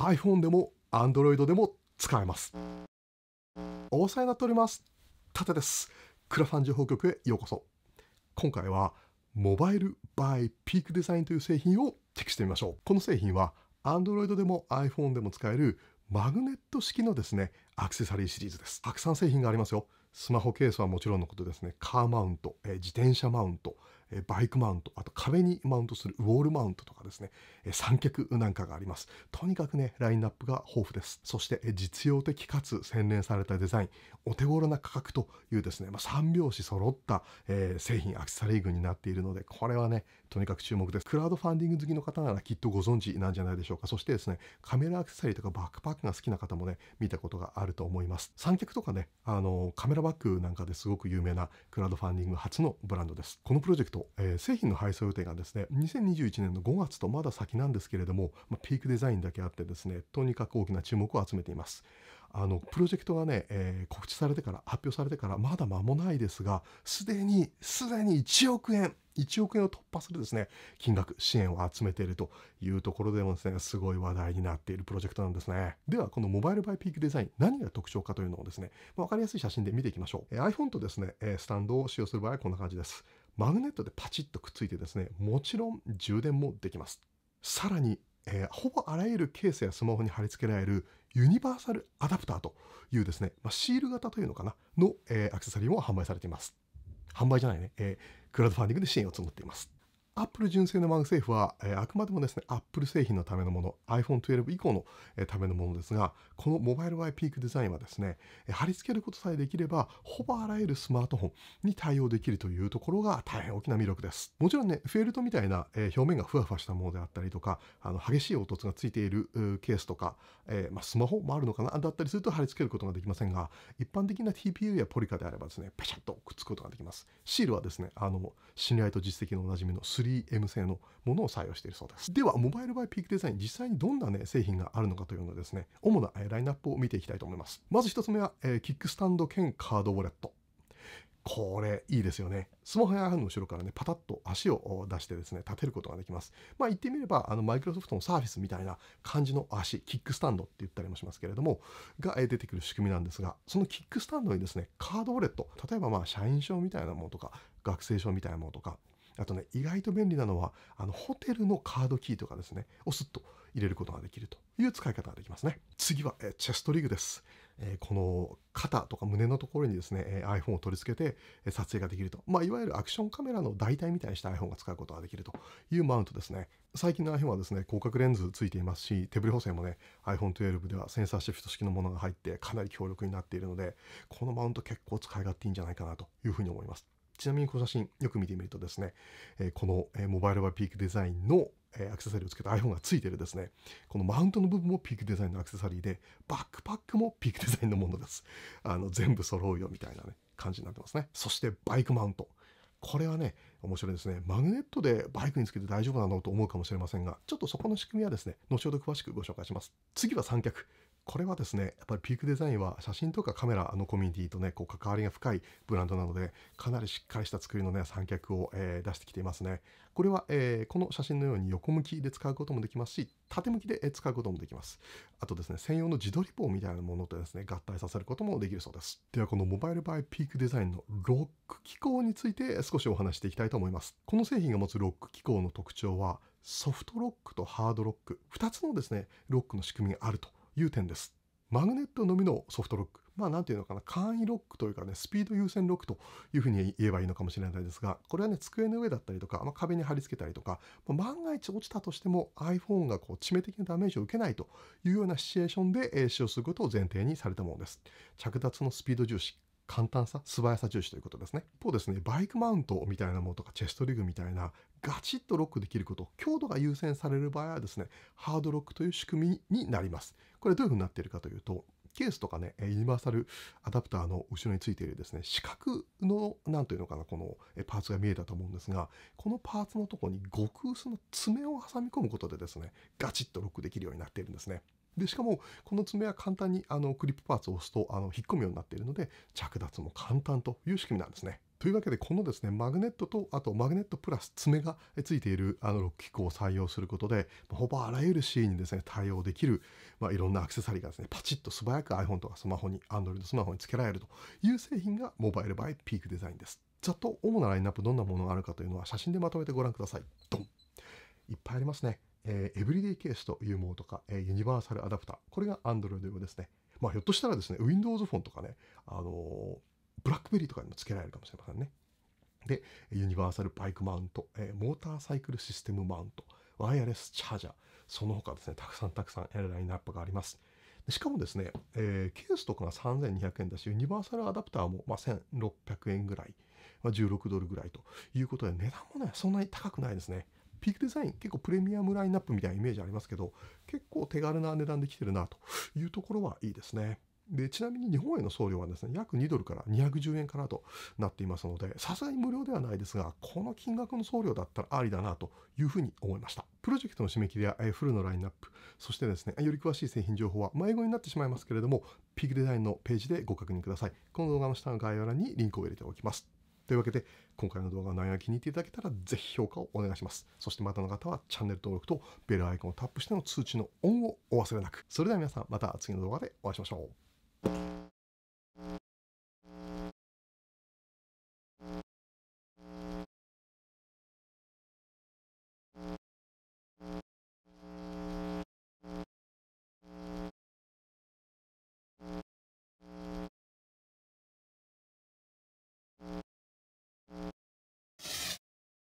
iPhone でも Android でも使えます。お世話になっております。たテです。クラファン情報局へようこそ。今回はモバイル by ピークデザインという製品をチェックしてみましょう。この製品は Android でも iPhone でも使えるマグネット式のですね、アクセサリーシリーズです。たくさん製品がありますよ。スマホケースはもちろんのことですね、カーマウント、え自転車マウント、えバイクマウント、あと壁にマウントするウォールマウントとか、ですね、三脚なんかがあります。とにかくね、ラインナップが豊富です。そして実用的かつ洗練されたデザイン、お手頃な価格というですね、まあ、3拍子揃った、えー、製品、アクセサリー群になっているので、これはね、とにかく注目です。クラウドファンディング好きの方ならきっとご存知なんじゃないでしょうか。そしてですね、カメラアクセサリーとかバックパックが好きな方もね、見たことがあると思います。三脚とかね、あの、カメラバッグなんかですごく有名なクラウドファンディング初のブランドです。このプロジェクト、えー、製品の配送予定がですね、2021年の5月とまだ先なんですけれども、まあ、ピークデザインだけあってですねとにかく大きな注目を集めていますあのプロジェクトがね、えー、告知されてから発表されてからまだ間もないですがすでにすでに1億円1億円を突破するですね金額支援を集めているというところでもですねすごい話題になっているプロジェクトなんですねではこのモバイルバイピークデザイン何が特徴かというのをですね、まあ、分かりやすい写真で見ていきましょう、え iPhone とですねスタンドを使用する場合はこんな感じですマグネットでパチッとくっついてですね、もちろん充電もできます。さらに、えー、ほぼあらゆるケースやスマホに貼り付けられるユニバーサルアダプターというですね、まあ、シール型というのかな、の、えー、アクセサリーも販売されています。販売じゃないね、えー、クラウドファンディングで支援を募っています。アップル純正のマグセーフは、えあくまでもですね、アップル製品のためのもの、iPhone12 以降の、えためのものですが、このモバイルワイピークデザインはですね、え貼り付けることさえできれば、ほぼあらゆるスマートフォンに対応できるというところが大変大きな魅力です。もちろんね、フェルトみたいな、え表面がふわふわしたものであったりとか、あの激しい凹凸がついているケースとか、えまスマホもあるのかな、だったりすると貼り付けることができませんが、一般的な TPU やポリカであればですね、ペシャッとくっつくことができます。シールはですね、あの、信頼と実績のおなじみの 3M 製のものを採用しているそうです。では、モバイルバイピークデザイン、実際にどんな、ね、製品があるのかというのをですね、主なラインナップを見ていきたいと思います。まず1つ目は、えー、キックスタンド兼カードウォレット。これ、いいですよね。スマホや iPhone の後ろからね、パタッと足を出してですね、立てることができます。まあ言ってみれば、あの、マイクロソフトのサーフィスみたいな感じの足、キックスタンドって言ったりもしますけれども、が出てくる仕組みなんですが、そのキックスタンドにですね、カードウォレット、例えばまあ社員証みたいなものとか、学生証みたいなものとか、あとね、意外と便利なのは、あの、ホテルのカードキーとかですね、をすっと入れることができるという使い方ができますね。次は、えチェストリグです。えこの肩とか胸のところにですね、iPhone を取り付けて撮影ができると。まあ、いわゆるアクションカメラの代替みたいにした iPhone が使うことができるというマウントですね。最近の iPhone はですね、広角レンズついていますし、手ぶれ補正もね、iPhone12 ではセンサーシフト式のものが入ってかなり強力になっているので、このマウント結構使い勝手いいんじゃないかなというふうに思います。ちなみにこの写真、よく見てみるとですね、えこの、えモバイルバイピークデザインの、えアクセサリーをつけた iPhone がついてるですね、このマウントの部分もピークデザインのアクセサリーで、バックパックもピークデザインのものです。あの、全部揃うよみたいなね、感じになってますね。そしてバイクマウント。これはね、面白いですね。マグネットでバイクにつけて大丈夫なのと思うかもしれませんが、ちょっとそこの仕組みはですね、後ほど詳しくご紹介します。次は三脚。これはですね、やっぱりピークデザインは写真とかカメラのコミュニティとね、こう関わりが深いブランドなので、かなりしっかりした作りのね、三脚を、えー、出してきていますね。これは、えー、この写真のように横向きで使うこともできますし、縦向きで使うこともできます。あとですね、専用の自撮り棒みたいなものとですね、合体させることもできるそうです。では、このモバイルバイピークデザインのロック機構について少しお話していきたいと思います。この製品が持つロック機構の特徴は、ソフトロックとハードロック、2つのですね、ロックの仕組みがあるという点です。マグネットのみのソフトロック。まあ、なんていうのかな、簡易ロックというかね、スピード優先ロックというふうに言えばいいのかもしれないですが、これはね、机の上だったりとか、まあ、壁に貼り付けたりとか、まあ、万が一落ちたとしても iPhone がこう致命的なダメージを受けないというようなシチュエーションで使用することを前提にされたものです。着脱のスピード重視、簡単さ、素早さ重視ということですね。一方ですね、バイクマウントみたいなものとかチェストリグみたいなガチッとロックできること、強度が優先される場合はですね、ハードロックという仕組みになります。これどういうふうになっているかというと、ケースとかね、ユニバーサルアダプターの後ろについているですね、四角の、なんというのかな、このパーツが見えたと思うんですが、このパーツのとこに極薄の爪を挟み込むことでですね、ガチッとロックできるようになっているんですね。で、しかも、この爪は簡単にあのクリップパーツを押すとあの引っ込むようになっているので、着脱も簡単という仕組みなんですね。というわけで、このですね、マグネットと、あとマグネットプラス爪がついているあのロック機構を採用することで、ほぼあらゆるシーンにですね、対応できる、まあ、いろんなアクセサリーがですね、パチッと素早く iPhone とかスマホに、Android スマホに付けられるという製品がモバイルバイピークデザインです。ざっと主なラインナップどんなものがあるかというのは写真でまとめてご覧ください。ドンいっぱいありますね。えー、エブリデイケースというものとか、えー、ユニバーサルアダプター、これが Android 用ですね。まあ、ひょっとしたらですね、Windows フォンとかね、あのブラックベリーとかにも付けられるかもしれませんね。で、ユニバーサルバイクマウント、えー、モーターサイクルシステムマウント、ワイヤレスチャージャー、その他ですね、たくさんたくさんラインナップがあります。しかもですね、えー、ケースとかが3200円だし、ユニバーサルアダプターも、まあ、1600円ぐらい、まあ、16ドルぐらいということで、値段もね、そんなに高くないですね。ピークデザイン結構プレミアムラインナップみたいなイメージありますけど結構手軽な値段で来てるなというところはいいですね。でちなみに日本への送料はですね約2ドルから210円からとなっていますのでさすがに無料ではないですがこの金額の送料だったらありだなというふうに思いましたプロジェクトの締め切りやフルのラインナップそしてですねより詳しい製品情報は迷子になってしまいますけれどもピークデザインのページでご確認くださいこの動画の下の概要欄にリンクを入れておきますというわけで、今回の動画の内容が気に入っていただけたら、ぜひ評価をお願いします。そしてまたの方はチャンネル登録とベルアイコンをタップしての通知のオンをお忘れなく。それでは皆さん、また次の動画でお会いしましょう。